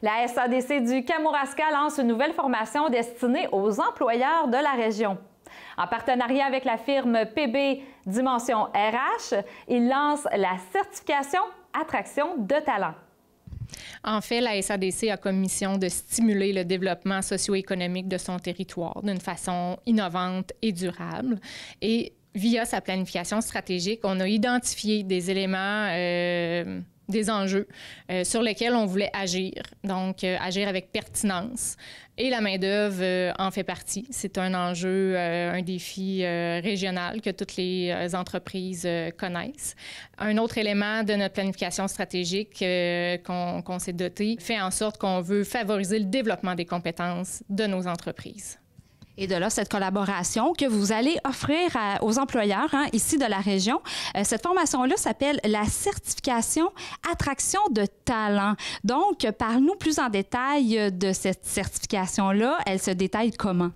La SADC du Kamouraska lance une nouvelle formation destinée aux employeurs de la région. En partenariat avec la firme PB Dimension RH, il lance la certification Attraction de talent. En fait, la SADC a comme mission de stimuler le développement socio-économique de son territoire d'une façon innovante et durable. Et via sa planification stratégique, on a identifié des éléments euh, des enjeux euh, sur lesquels on voulait agir, donc euh, agir avec pertinence. Et la main-d'œuvre euh, en fait partie. C'est un enjeu, un défi régional que toutes les entreprises connaissent. Un autre élément de notre planification stratégique qu'on s'est doté fait en sorte qu'on veut favoriser le développement des compétences de nos entreprises. Et de là, cette collaboration que vous allez offrir aux employeurs hein, ici de la région. Euh, cette formation-là s'appelle la certification attraction de talent. Donc, parle-nous plus en détail de cette certification-là. Elle se détaille comment?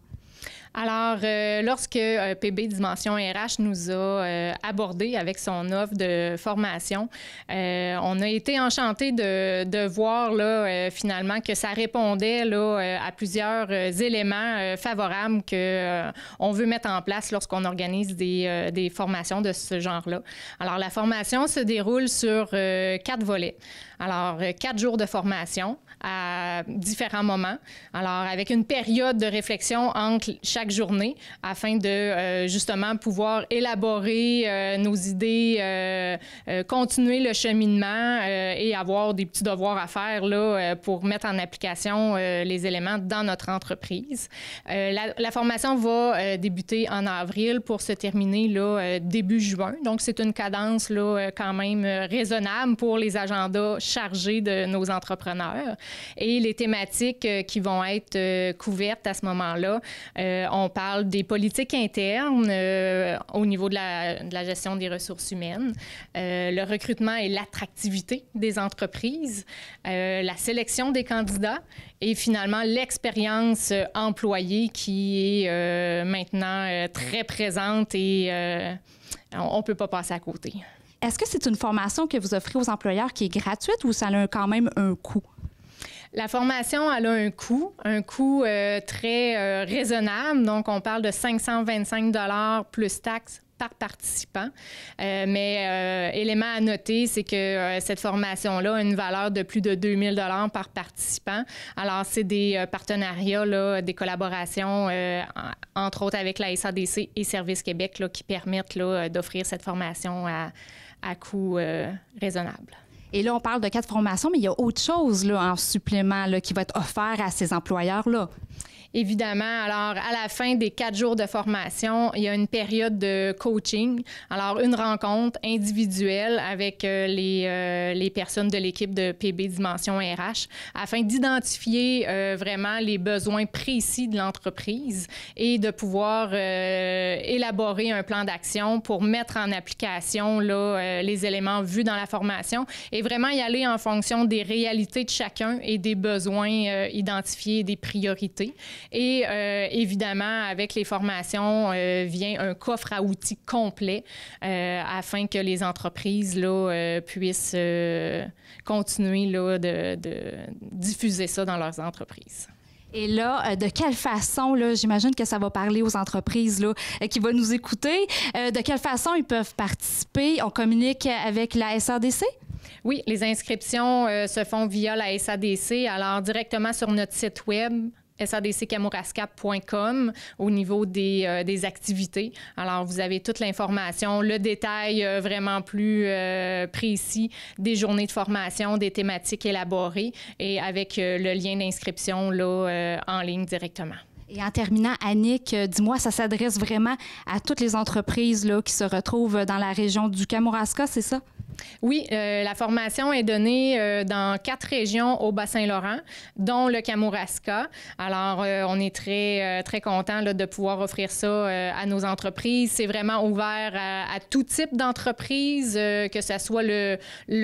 Alors, euh, lorsque euh, PB Dimension RH nous a euh, abordé avec son offre de formation, on a été enchanté de, voir là, finalement que ça répondait là, à plusieurs éléments favorables qu'on on veut mettre en place lorsqu'on organise des, des, formations de ce genre-là. Alors, la formation se déroule sur quatre volets. Alors, quatre jours de formation à différents moments. Alors, avec une période de réflexion entre chaque journée afin de euh, justement pouvoir élaborer euh, nos idées, euh, continuer le cheminement et avoir des petits devoirs à faire là, pour mettre en application les éléments dans notre entreprise. La, formation va débuter en avril pour se terminer là, début juin. Donc, c'est une cadence là, quand même raisonnable pour les agendas chargés de nos entrepreneurs. Et les thématiques qui vont être couvertes à ce moment-là, euh, on parle des politiques internes euh, au niveau de la, gestion des ressources humaines, euh, le recrutement et l'attractivité des entreprises, euh, la sélection des candidats et finalement l'expérience employée qui est maintenant très présente et on ne peut pas passer à côté. Est-ce que c'est une formation que vous offrez aux employeurs qui est gratuite ou ça a quand même un coût? La formation, elle a un coût, un coût euh, très euh, raisonnable. Donc, on parle de 525 plus taxes par participant. Euh, mais élément à noter, c'est que cette formation-là a une valeur de plus de 2000 dollars par participant. Alors, c'est des partenariats, des collaborations, entre autres avec la SADC et Service Québec, qui permettent d'offrir cette formation à coût raisonnable. Et là, on parle de quatre formations, mais il y a autre chose là, en supplément là, qui va être offert à ces employeurs-là. Évidemment, alors à la fin des quatre jours de formation, il y a une période de coaching. Alors une rencontre individuelle avec euh, les, euh, les, personnes de l'équipe de PB Dimension RH afin d'identifier euh, vraiment les besoins précis de l'entreprise et de pouvoir élaborer un plan d'action pour mettre en application là, les éléments vus dans la formation et vraiment y aller en fonction des réalités de chacun et des besoins identifiés, des priorités. Et euh, évidemment, avec les formations, euh, vient un coffre à outils complet euh, afin que les entreprises là, puissent continuer là, de, diffuser ça dans leurs entreprises. Et là, de quelle façon, là, j'imagine que ça va parler aux entreprises là, qui vont nous écouter, de quelle façon ils peuvent participer? On communique avec la SRDC? Oui, les inscriptions se font via la SADC, alors directement sur notre site web sadckamourascap.com au niveau euh, des, activités. Alors, vous avez toute l'information, le détail euh, vraiment plus euh, précis des journées de formation, des thématiques élaborées et avec le lien d'inscription là, en ligne directement. Et en terminant, Annick, dis-moi, ça s'adresse vraiment à toutes les entreprises qui se retrouvent dans la région du Kamouraska, c'est ça? Oui, euh, la formation est donnée euh, dans quatre régions au Bas-Saint-Laurent, dont le Kamouraska. Alors, euh, on est très, très content de pouvoir offrir ça à nos entreprises. C'est vraiment ouvert à, tout type d'entreprise, que ce soit le,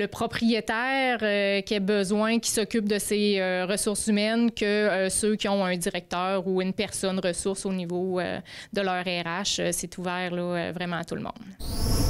propriétaire qui a besoin, qui s'occupe de ses ressources humaines, que ceux qui ont un directeur ou une personne ressource au niveau de leur RH. C'est ouvert vraiment à tout le monde.